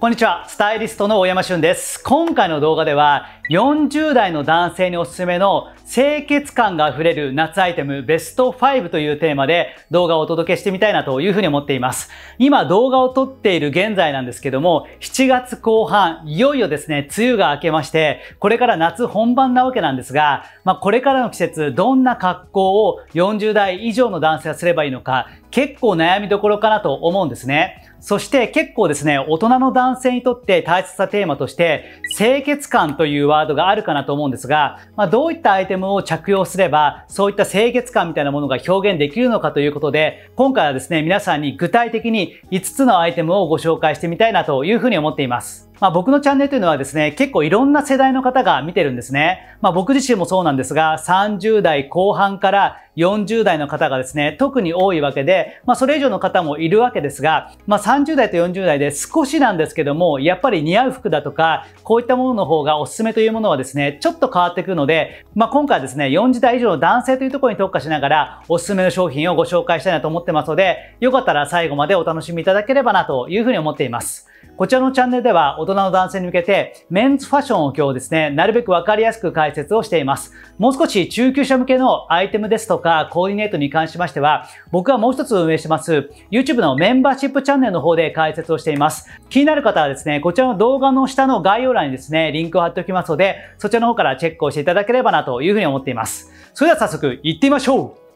こんにちは、スタイリストの大山俊です。今回の動画では、40代の男性におすすめの清潔感が溢れる夏アイテムベスト5というテーマで動画をお届けしてみたいなというふうに思っています。今動画を撮っている現在なんですけども、7月後半、いよいよですね、梅雨が明けまして、これから夏本番なわけなんですが、まあ、これからの季節、どんな格好を40代以上の男性はすればいいのか、結構悩みどころかなと思うんですね。そして結構ですね、大人の男性にとって大切なテーマとして、清潔感というワードがあるかなと思うんですが、まあ、どういったアイテムを着用すれば、そういった清潔感みたいなものが表現できるのかということで、今回はですね、皆さんに具体的に5つのアイテムをご紹介してみたいなというふうに思っています。まあ、僕のチャンネルというのはですね、結構いろんな世代の方が見てるんですね。まあ、僕自身もそうなんですが、30代後半から40代の方がですね、特に多いわけで、まあ、それ以上の方もいるわけですが、まあ、30代と40代で少しなんですけども、やっぱり似合う服だとか、こういったものの方がおすすめというものはですね、ちょっと変わってくるので、まあ、今回はですね、40代以上の男性というところに特化しながら、おすすめの商品をご紹介したいなと思ってますので、よかったら最後までお楽しみいただければなというふうに思っています。こちらのチャンネルでは大人の男性に向けてメンズファッションを今日ですね、なるべくわかりやすく解説をしています。もう少し中級者向けのアイテムですとかコーディネートに関しましては、僕はもう一つ運営してます YouTube のメンバーシップチャンネルの方で解説をしています。気になる方はですね、こちらの動画の下の概要欄にですね、リンクを貼っておきますので、そちらの方からチェックをしていただければなというふうに思っています。それでは早速行ってみましょう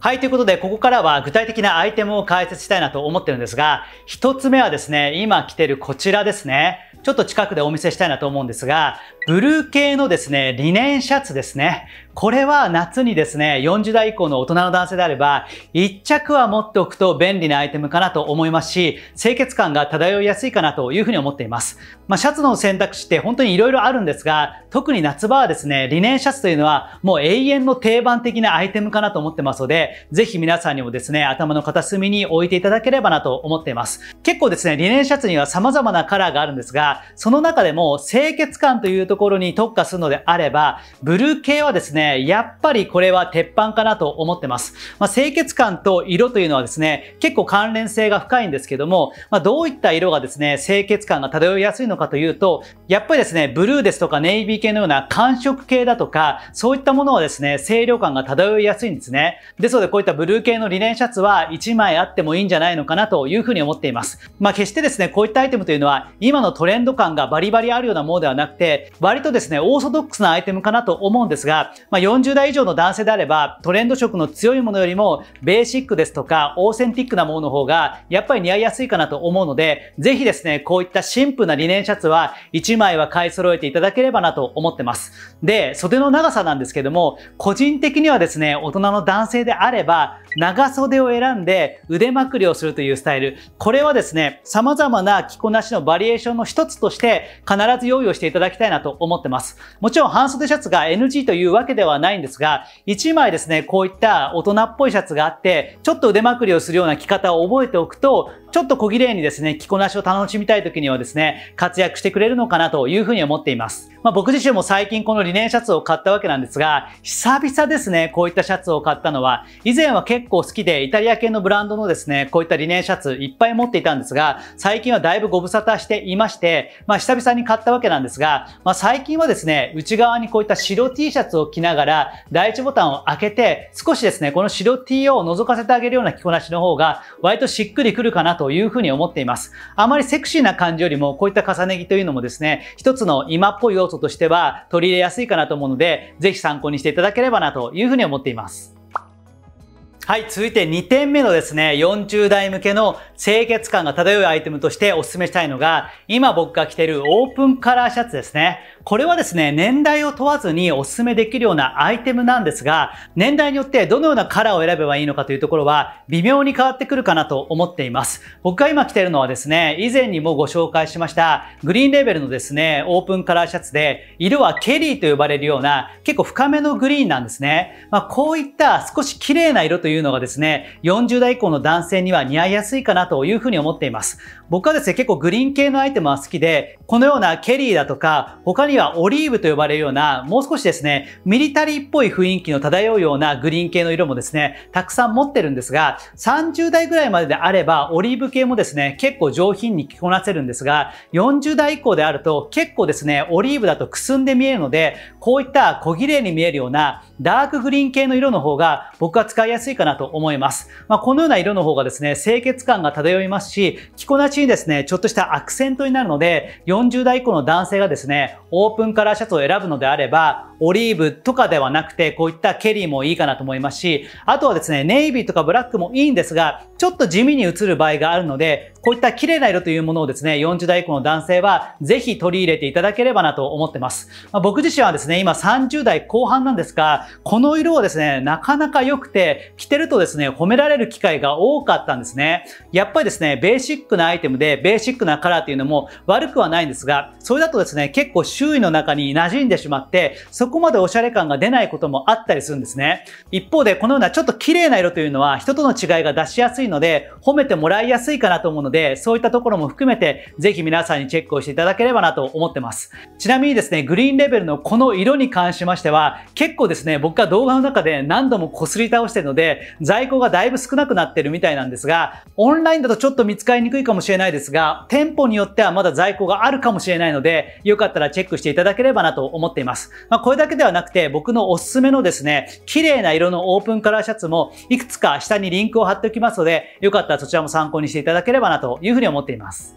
はい、ということで、ここからは具体的なアイテムを解説したいなと思ってるんですが、一つ目はですね、今着てるこちらですね。ちょっと近くでお見せしたいなと思うんですが、ブルー系のですね、リネンシャツですね。これは夏にですね、40代以降の大人の男性であれば、1着は持っておくと便利なアイテムかなと思いますし、清潔感が漂いやすいかなというふうに思っています。まあ、シャツの選択肢って本当に色々あるんですが、特に夏場はですね、リネンシャツというのはもう永遠の定番的なアイテムかなと思ってますので、ぜひ皆さんにもですね、頭の片隅に置いていただければなと思っています。結構ですね、リネンシャツには様々なカラーがあるんですが、その中でも清潔感というところに特化するのであれば、ブルー系はですね、やっぱりこれは鉄板かなと思ってます。まあ、清潔感と色というのはですね、結構関連性が深いんですけども、まあ、どういった色がですね、清潔感が漂いやすいのかというと、やっぱりですね、ブルーですとかネイビー系のような寒色系だとか、そういったものはですね、清涼感が漂いやすいんですね。ですので、こういったブルー系のリネンシャツは1枚あってもいいんじゃないのかなというふうに思っています。まあ、決してですね、こういったアイテムというのは、今のトレンド感がバリバリあるようなものではなくて、割とですね、オーソドックスなアイテムかなと思うんですが、ままあ、40代以上の男性であれば、トレンド色の強いものよりも、ベーシックですとか、オーセンティックなものの方が、やっぱり似合いやすいかなと思うので、ぜひですね、こういったシンプルなリネンシャツは、1枚は買い揃えていただければなと思ってます。で、袖の長さなんですけども、個人的にはですね、大人の男性であれば、長袖を選んで腕まくりをするというスタイル。これはですね、様々な着こなしのバリエーションの一つとして、必ず用意をしていただきたいなと思ってます。もちろん半袖シャツが NG というわけではないんですが、1枚ですね、こういった大人っぽいシャツがあって、ちょっと腕まくりをするような着方を覚えておくと、ちょっと小綺麗にですね、着こなしを楽しみたい時にはですね、活躍してくれるのかなというふうに思っています。まあ、僕自身も最近このリネンシャツを買ったわけなんですが、久々ですね、こういったシャツを買ったのは、以前は結構好きでイタリア系のブランドのですね、こういったリネンシャツいっぱい持っていたんですが、最近はだいぶご無沙汰していまして、まあ、久々に買ったわけなんですが、まあ、最近はですね、内側にこういった白 T シャツを着なながら、第1ボタンを開けて、少しですね、この白 T を覗かせてあげるような着こなしの方が、割としっくりくるかなというふうに思っています。あまりセクシーな感じよりも、こういった重ね着というのもですね、一つの今っぽい要素としては取り入れやすいかなと思うので、ぜひ参考にしていただければなというふうに思っています。はい、続いて2点目のですね、40代向けの清潔感が漂うアイテムとしてお勧めしたいのが、今僕が着てるオープンカラーシャツですね。これはですね、年代を問わずにお勧めできるようなアイテムなんですが、年代によってどのようなカラーを選べばいいのかというところは、微妙に変わってくるかなと思っています。僕が今着てるのはですね、以前にもご紹介しました、グリーンレーベルのですね、オープンカラーシャツで、色はケリーと呼ばれるような、結構深めのグリーンなんですね。まあ、こういった少し綺麗な色といういうのがですね、40代以降の男性には似合いやすいかなというふうに思っています。僕はですね、結構グリーン系のアイテムは好きで、このようなケリーだとか、他にはオリーブと呼ばれるような、もう少しですね、ミリタリーっぽい雰囲気の漂うようなグリーン系の色もですね、たくさん持ってるんですが、30代ぐらいまでであれば、オリーブ系もですね、結構上品に着こなせるんですが、40代以降であると、結構ですね、オリーブだとくすんで見えるので、こういった小綺麗に見えるような、ダークグリーン系の色の方が、僕は使いやすいかななと思います。まあ、このような色の方がですね、清潔感が漂いますし、着こなしにですね、ちょっとしたアクセントになるので、40代以降の男性がですね、オープンカラーシャツを選ぶのであれば、オリーブとかではなくて、こういったケリーもいいかなと思いますし、あとはですね、ネイビーとかブラックもいいんですが、ちょっと地味に映る場合があるので、こういった綺麗な色というものをですね、40代以降の男性はぜひ取り入れていただければなと思ってます。まあ、僕自身はですね、今30代後半なんですが、この色はですね、なかなか良くて、着てるとですね、褒められる機会が多かったんですね。やっぱりですね、ベーシックなアイテムで、ベーシックなカラーっていうのも悪くはないんですが、それだとですね、結構周囲の中に馴染んでしまって、そそこまでおしゃれ感が出ないこともあったりするんですね。一方で、このようなちょっと綺麗な色というのは人との違いが出しやすいので、褒めてもらいやすいかなと思うので、そういったところも含めて、ぜひ皆さんにチェックをしていただければなと思ってます。ちなみにですね、グリーンレベルのこの色に関しましては、結構ですね、僕が動画の中で何度も擦り倒してるので、在庫がだいぶ少なくなってるみたいなんですが、オンラインだとちょっと見つかりにくいかもしれないですが、店舗によってはまだ在庫があるかもしれないので、よかったらチェックしていただければなと思っています。まあれだけではなくて、僕のおすすめのですね、綺麗な色のオープンカラーシャツも、いくつか下にリンクを貼っておきますので、よかったらそちらも参考にしていただければなというふうに思っています。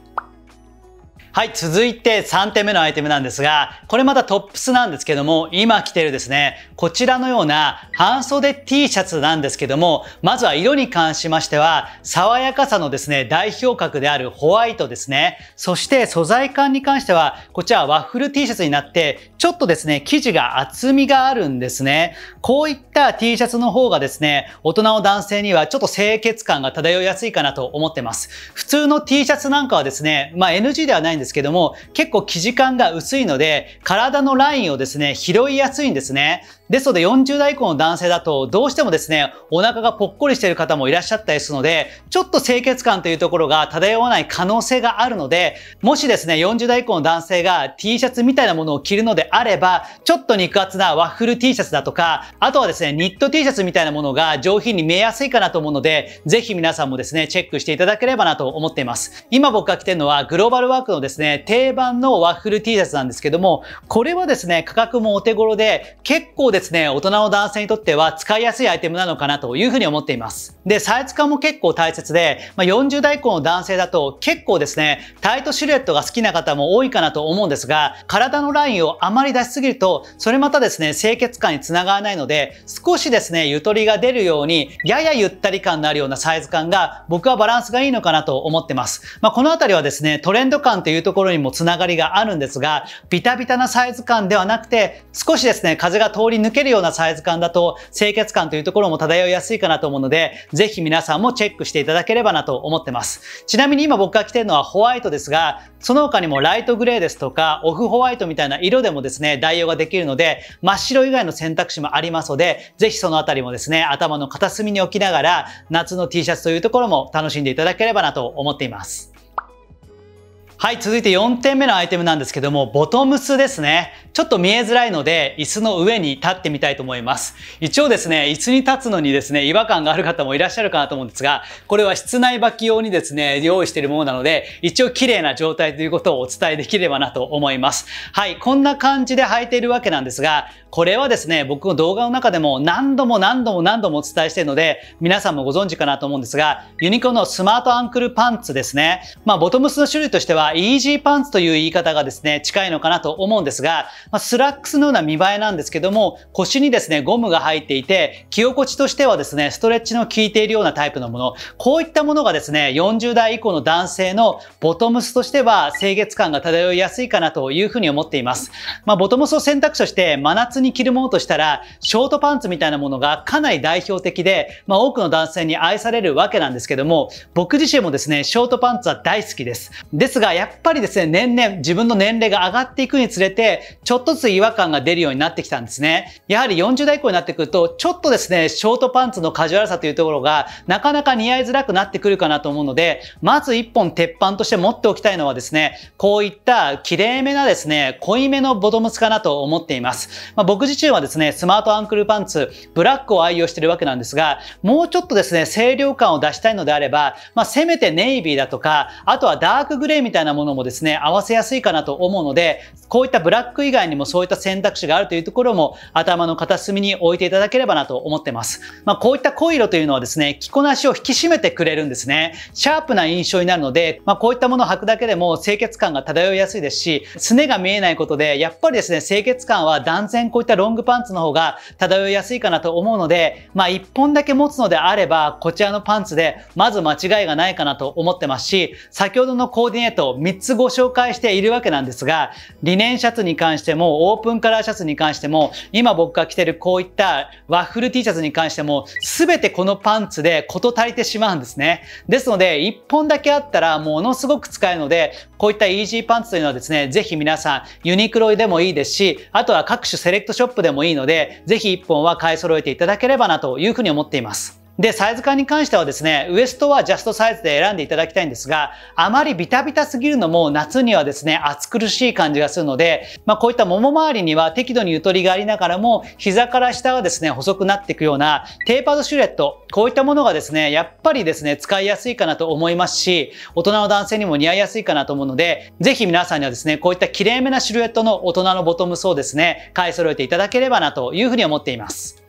はい、続いて3点目のアイテムなんですが、これまたトップスなんですけども、今着てるですね、こちらのような半袖 T シャツなんですけども、まずは色に関しましては、爽やかさのですね、代表格であるホワイトですね。そして素材感に関しては、こちらワッフル T シャツになって、ちょっとですね、生地が厚みがあるんですね。こういった T シャツの方がですね、大人の男性にはちょっと清潔感が漂いやすいかなと思ってます。普通の T シャツなんかはですね、まあ NG ではないんですですけども、結構生地感が薄いので、体のラインをですね、拾いやすいんですね。ですので40代以降の男性だとどうしてもですね、お腹がぽっこりしている方もいらっしゃったりするので、ちょっと清潔感というところが漂わない可能性があるので、もしですね、40代以降の男性が T シャツみたいなものを着るのであれば、ちょっと肉厚なワッフル T シャツだとか、あとはですね、ニット T シャツみたいなものが上品に見えやすいかなと思うので、ぜひ皆さんもですね、チェックしていただければなと思っています。今僕が着てるのはグローバルワークのですね、定番のワッフル T シャツなんですけども、これはですね、価格もお手頃で、結構ですですね、大人の男性にとっては使いやすいアイテムなのかなというふうに思っています。で、サイズ感も結構大切で、まあ、40代以降の男性だと結構ですね、タイトシルエットが好きな方も多いかなと思うんですが、体のラインをあまり出しすぎると、それまたですね、清潔感につながらないので、少しですね、ゆとりが出るように、ややゆったり感のあるようなサイズ感が、僕はバランスがいいのかなと思ってます。まあ、このあたりはですね、トレンド感というところにもつながりがあるんですが、ビタビタなサイズ感ではなくて、少しですね、風が通り抜けるようなサイズ感だと清潔感というところも漂いやすいかなと思うので、ぜひ皆さんもチェックしていただければなと思ってます。ちなみに今僕が着てるのはホワイトですが、その他にもライトグレーですとか、オフホワイトみたいな色でもですね、代用ができるので、真っ白以外の選択肢もありますので、ぜひそのあたりもですね、頭の片隅に置きながら、夏の T シャツというところも楽しんでいただければなと思っています。はい、続いて4点目のアイテムなんですけども、ボトムスですね。ちょっと見えづらいので、椅子の上に立ってみたいと思います。一応ですね、椅子に立つのにですね、違和感がある方もいらっしゃるかなと思うんですが、これは室内履き用にですね、用意しているものなので、一応綺麗な状態ということをお伝えできればなと思います。はい、こんな感じで履いているわけなんですが、これはですね、僕の動画の中でも何度も何度も何度もお伝えしているので、皆さんもご存知かなと思うんですが、ユニコのスマートアンクルパンツですね。まあ、ボトムスの種類としては、イージーパンツという言い方がですね、近いのかなと思うんですが、まあ、スラックスのような見栄えなんですけども、腰にですね、ゴムが入っていて、着心地としてはですね、ストレッチの効いているようなタイプのもの、こういったものがですね、40代以降の男性のボトムスとしては、清潔感が漂いやすいかなというふうに思っています。まあ、ボトムスを選択肢として、真夏に着るものとしたら、ショートパンツみたいなものがかなり代表的で、まあ、多くの男性に愛されるわけなんですけども、僕自身もですね、ショートパンツは大好きです。ですが、やっぱりですね、年々自分の年齢が上がっていくにつれて、ちょっとずつ違和感が出るようになってきたんですね。やはり40代以降になってくると、ちょっとですね、ショートパンツのカジュアルさというところが、なかなか似合いづらくなってくるかなと思うので、まず一本鉄板として持っておきたいのはですね、こういった綺麗めなですね、濃いめのボトムスかなと思っています。まあ、僕自身はですね、スマートアンクルパンツ、ブラックを愛用してるわけなんですが、もうちょっとですね、清涼感を出したいのであれば、まあ、せめてネイビーだとか、あとはダークグレーみたいななものもですね、合わせやすいかなと思うので、こういったブラック以外にもそういった選択肢があるというところも頭の片隅に置いていただければなと思ってます。まあ、こういった濃い色というのはですね、着こなしを引き締めてくれるんですね。シャープな印象になるので、まあ、こういったものを履くだけでも清潔感が漂いやすいですし、すねが見えないことで、やっぱりですね、清潔感は断然こういったロングパンツの方が漂いやすいかなと思うので、まあ、1本だけ持つのであれば、こちらのパンツでまず間違いがないかなと思ってますし、先ほどのコーディネートを3つご紹介しているわけなんですが、リネンシャツに関しても、オープンカラーシャツに関しても、今僕が着てるこういったワッフル T シャツに関しても、すべてこのパンツで事足りてしまうんですね。ですので、1本だけあったらものすごく使えるので、こういったイージーパンツというのはですね、ぜひ皆さん、ユニクロでもいいですし、あとは各種セレクトショップでもいいので、ぜひ1本は買い揃えていただければなというふうに思っています。で、サイズ感に関してはですね、ウエストはジャストサイズで選んでいただきたいんですが、あまりビタビタすぎるのも夏にはですね、暑苦しい感じがするので、まあこういったもも周りには適度にゆとりがありながらも、膝から下はですね、細くなっていくようなテーパードシュレット、こういったものがですね、やっぱりですね、使いやすいかなと思いますし、大人の男性にも似合いやすいかなと思うので、ぜひ皆さんにはですね、こういった綺麗めなシルエットの大人のボトムスをですね、買い揃えていただければなというふうに思っています。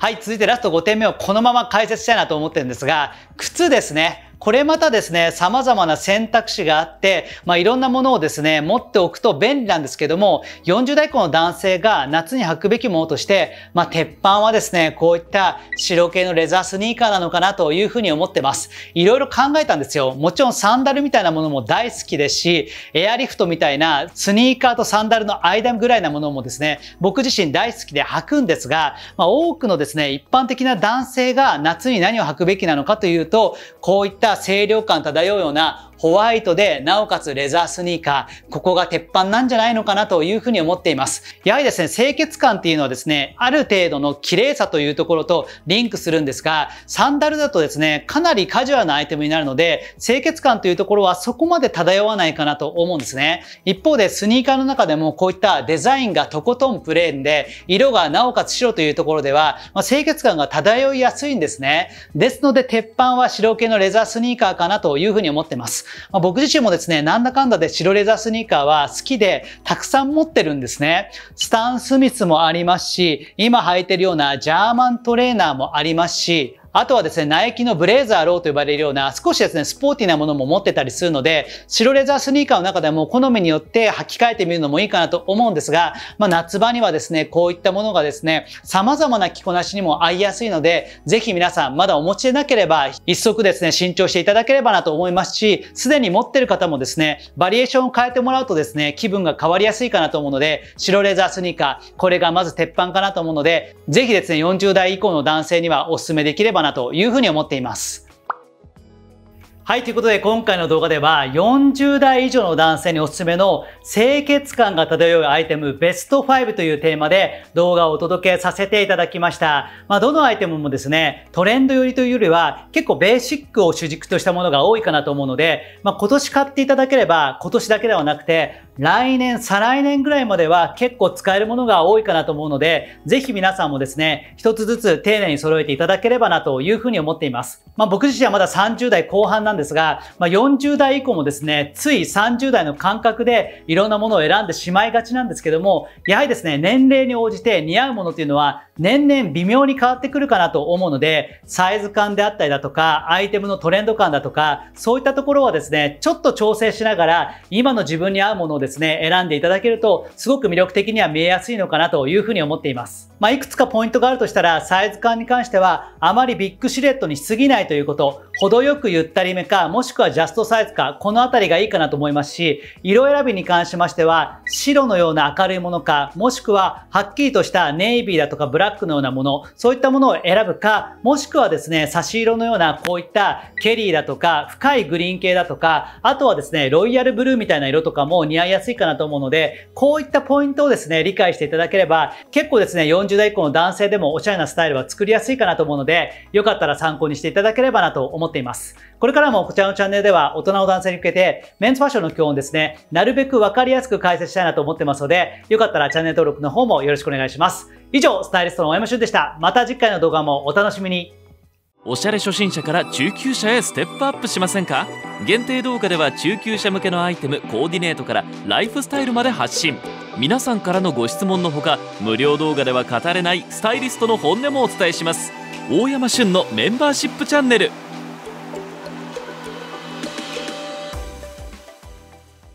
はい、続いてラスト5点目をこのまま解説したいなと思ってるんですが、靴ですね。これまたですね、様々な選択肢があって、まあ、いろんなものをですね、持っておくと便利なんですけども、40代以降の男性が夏に履くべきものとして、まあ、鉄板はですね、こういった白系のレザースニーカーなのかなというふうに思ってます。いろいろ考えたんですよ。もちろんサンダルみたいなものも大好きですし、エアリフトみたいなスニーカーとサンダルの間ぐらいなものもですね、僕自身大好きで履くんですが、まあ、多くのですね、一般的な男性が夏に何を履くべきなのかというと、こういったした清涼感漂うようなホワイトで、なおかつレザースニーカー、ここが鉄板なんじゃないのかなというふうに思っています。やはりですね、清潔感っていうのはですね、ある程度の綺麗さというところとリンクするんですが、サンダルだとですね、かなりカジュアルなアイテムになるので、清潔感というところはそこまで漂わないかなと思うんですね。一方で、スニーカーの中でもこういったデザインがとことんプレーンで、色がなおかつ白というところでは、まあ、清潔感が漂いやすいんですね。ですので、鉄板は白系のレザーススニーカーかなというふうに思ってます。まあ、僕自身もですね、なんだかんだで白レザースニーカーは好きでたくさん持ってるんですね。スタン・スミスもありますし、今履いてるようなジャーマントレーナーもありますし、あとはですね、ナイキのブレーザーローと呼ばれるような少しですね、スポーティーなものも持ってたりするので、白レザースニーカーの中でも好みによって履き替えてみるのもいいかなと思うんですが、まあ、夏場にはですね、こういったものがですね、様々な着こなしにも合いやすいので、ぜひ皆さんまだお持ちでなければ、一足ですね、新調していただければなと思いますし、すでに持ってる方もですね、バリエーションを変えてもらうとですね、気分が変わりやすいかなと思うので、白レザースニーカー、これがまず鉄板かなと思うので、ぜひですね、40代以降の男性にはお勧めできればばなというふうに思っています。はい、ということで今回の動画では40代以上の男性におすすめの清潔感が漂うアイテムベスト5というテーマで動画をお届けさせていただきました。まあ、どのアイテムもですね、トレンド寄りというよりは結構ベーシックを主軸としたものが多いかなと思うので、まあ、今年買っていただければ今年だけではなくて来年、再来年ぐらいまでは結構使えるものが多いかなと思うので、ぜひ皆さんもですね、一つずつ丁寧に揃えていただければなというふうに思っています。まあ、僕自身はまだ30代後半なんですが、まあ、40代以降もですね、つい30代の感覚でいろんなものを選んでしまいがちなんですけども、やはりですね、年齢に応じて似合うものっていうのは年々微妙に変わってくるかなと思うので、サイズ感であったりだとか、アイテムのトレンド感だとか、そういったところはですね、ちょっと調整しながら、今の自分に合うものをですね、選んでいただけると、すごく魅力的には見えやすいのかなというふうに思っています。まあ、いくつかポイントがあるとしたら、サイズ感に関しては、あまりビッグシルエットにしすぎないということ、程よくゆったりめか、もしくはジャストサイズか、このあたりがいいかなと思いますし、色選びに関しましては、白のような明るいものか、もしくははっきりとしたネイビーだとかブラックのようなもの、そういったものを選ぶか、もしくはですね、差し色のようなこういったケリーだとか、深いグリーン系だとか、あとはですね、ロイヤルブルーみたいな色とかも似合いやすいかなと思うので、こういったポイントをですね、理解していただければ、結構ですね、40代以降の男性でもおしゃれなスタイルは作りやすいかなと思うので、よかったら参考にしていただければなと思ってっています。これからもこちらのチャンネルでは大人の男性に向けてメンズファッションの基本をですね、なるべくわかりやすく解説したいなと思ってますので、よかったらチャンネル登録の方もよろしくお願いします。以上、スタイリストの大山俊でした。また次回の動画もお楽しみに。おしゃれ初心者から中級者へステップアップしませんか限定動画では中級者向けのアイテムコーディネートからライフスタイルまで発信皆さんからのご質問のほか無料動画では語れないスタイリストの本音もお伝えします大山旬のメンバーシップチャンネル